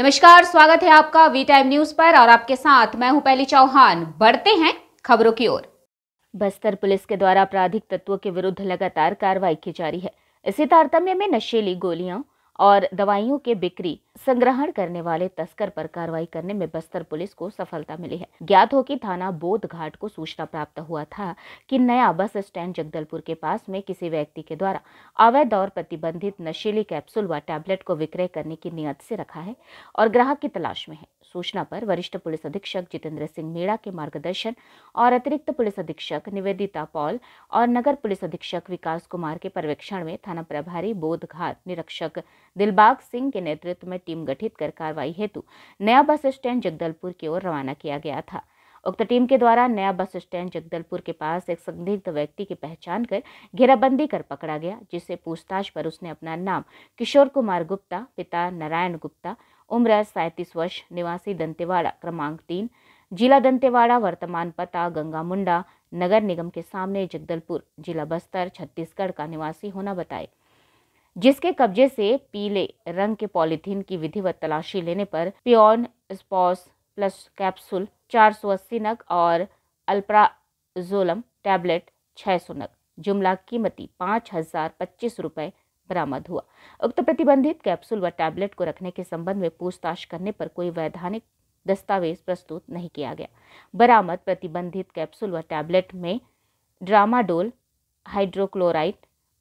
नमस्कार स्वागत है आपका वी टाइम न्यूज पर और आपके साथ मैं हूं पहली चौहान बढ़ते हैं खबरों की ओर बस्तर पुलिस के द्वारा आपराधिक तत्वों के विरुद्ध लगातार कार्रवाई की जा रही है इसी तारतम्य में नशीली गोलियां और दवाइयों के बिक्री संग्रहण करने वाले तस्कर पर कार्रवाई करने में बस्तर पुलिस को सफलता मिली है ज्ञात हो कि थाना बोध घाट को सूचना प्राप्त हुआ था कि नया बस स्टैंड जगदलपुर के पास में किसी व्यक्ति के द्वारा अवैध और प्रतिबंधित नशीली कैप्सूल व टैबलेट को विक्रय करने की नियत से रखा है और ग्राहक की तलाश में है सूचना पर वरिष्ठ पुलिस अधीक्षक जितेंद्र सिंह मेड़ा के मार्गदर्शन और अतिरिक्त पुलिस अधीक्षक निवेदिता पॉल और नगर पुलिस अधीक्षक विकास कुमार के पर्यवेक्षण में थाना प्रभारी घाट निरीक्षक दिलबाग सिंह के नेतृत्व में टीम गठित कर कार्रवाई हेतु नया बस स्टैंड जगदलपुर की ओर रवाना किया गया था उक्त टीम के द्वारा नया बस स्टैंड जगदलपुर के पास एक संदिग्ध व्यक्ति की पहचान कर घेराबंदी कर पकड़ा गया जिससे पूछताछ पर उसने अपना नाम किशोर कुमार गुप्ता पिता नारायण गुप्ता उम्र सैंतीस वर्ष निवासी दंतेवाड़ा क्रमांक तीन जिला दंतेवाड़ा वर्तमान पता गंगा मुंडा नगर निगम के सामने जगदलपुर जिला बस्तर छत्तीसगढ़ का निवासी होना बताया जिसके कब्जे से पीले रंग के पॉलीथीन की विधिवत तलाशी लेने पर पियोन स्पॉस प्लस कैप्सूल 480 नग और अल्प्राजोलम टैबलेट 600 नग जुमला कीमती पाँच हजार पच्चीस रुपये बरामद हुआ उक्त प्रतिबंधित कैप्सूल व टैबलेट को रखने के संबंध में पूछताछ करने पर कोई वैधानिक दस्तावेज प्रस्तुत नहीं किया गया बरामद प्रतिबंधित कैप्सूल व टैबलेट में ड्रामाडोल हाइड्रोक्लोराइड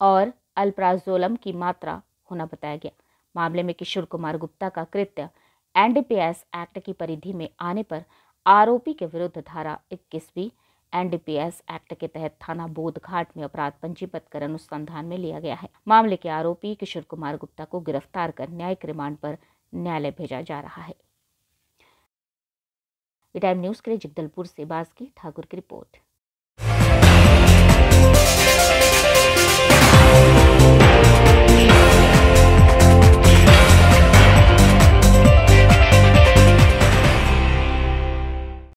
और अल्प्राजोलम की मात्रा होना बताया गया मामले में किशोर कुमार गुप्ता का कृत्य एनडीपीएस एक्ट की परिधि में आने पर आरोपी के विरुद्ध धारा इक्कीसवीं एनडीपीएस एक्ट के तहत थाना बोधघाट में अपराध पंजीबद्ध कर अनुसंधान में लिया गया है मामले के आरोपी किशोर कुमार गुप्ता को गिरफ्तार कर न्यायिक रिमांड पर न्यायालय भेजा जा रहा है टाइम न्यूज के लिए जगदलपुर से बासकी ठाकुर की रिपोर्ट